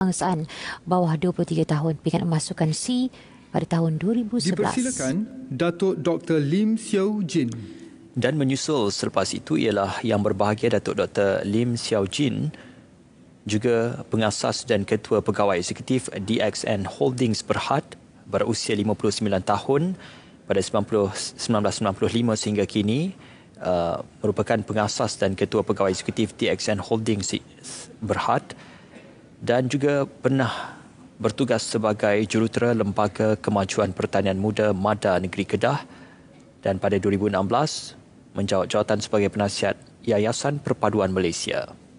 kebangsaan bawah 23 tahun pingat memasukkan C pada tahun 2011. Dipersilakan Datuk Dr. Lim Xiao Jin. Dan menyusul selepas itu ialah yang berbahagia Datuk Dr. Lim Xiao Jin juga pengasas dan ketua pegawai eksekutif DXN Holdings Berhad berusia 59 tahun pada 90, 1995 sehingga kini uh, merupakan pengasas dan ketua pegawai eksekutif DXN Holdings Berhad. Berhad dan juga pernah bertugas sebagai jurutera Lembaga Kemajuan Pertanian Muda MADA Negeri Kedah dan pada 2016 menjawat jawatan sebagai penasihat Yayasan Perpaduan Malaysia.